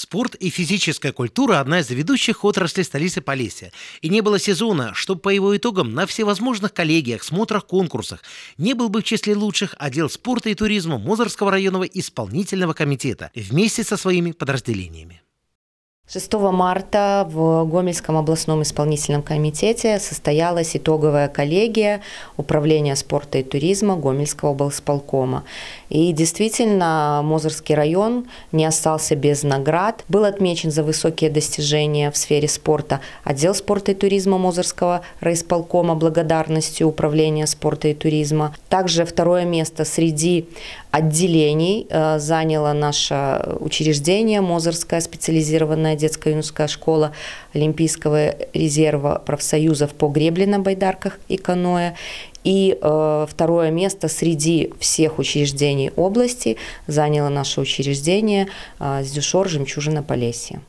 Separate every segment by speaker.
Speaker 1: Спорт и физическая культура – одна из ведущих отраслей столицы Полесья. И не было сезона, чтобы по его итогам на всевозможных коллегиях, смотрах, конкурсах не был бы в числе лучших отдел спорта и туризма Мозорского районного исполнительного комитета вместе со своими подразделениями.
Speaker 2: 6 марта в Гомельском областном исполнительном комитете состоялась итоговая коллегия Управления спорта и туризма Гомельского облсполкома. И действительно, Мозырский район не остался без наград. Был отмечен за высокие достижения в сфере спорта отдел спорта и туризма Мозырского райисполкома благодарностью Управления спорта и туризма. Также второе место среди отделений э, заняло наше учреждение Мозырская специализированная детская юношеская школа Олимпийского резерва профсоюзов по гребле на байдарках и каноэ. И э, второе место среди всех учреждений области заняло наше учреждение э, «Зюшор. Жемчужина Полесья».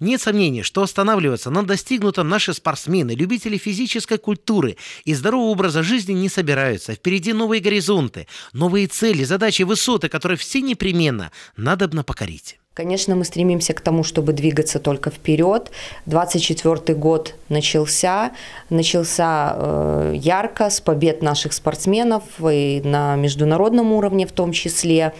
Speaker 1: Нет сомнений, что останавливаться на достигнутом наши спортсмены, любители физической культуры и здорового образа жизни не собираются. Впереди новые горизонты, новые цели, задачи, высоты, которые все непременно надобно покорить.
Speaker 2: Конечно, мы стремимся к тому, чтобы двигаться только вперед. 24 год начался, начался э, ярко, с побед наших спортсменов и на международном уровне в том числе.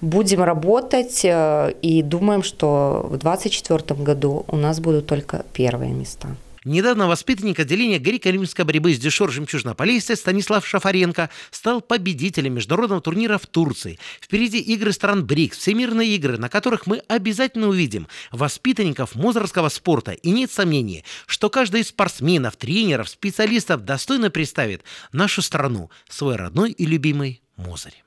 Speaker 2: Будем работать э, и думаем, что в 2024 году у нас будут только первые места.
Speaker 1: Недавно воспитанник отделения греко-римской борьбы с дешор жемчужно-полейстой Станислав Шафаренко стал победителем международного турнира в Турции. Впереди игры стран БРИКС, всемирные игры, на которых мы обязательно увидим воспитанников мозорского спорта. И нет сомнений, что каждый из спортсменов, тренеров, специалистов достойно представит нашу страну, свой родной и любимый Мозырь.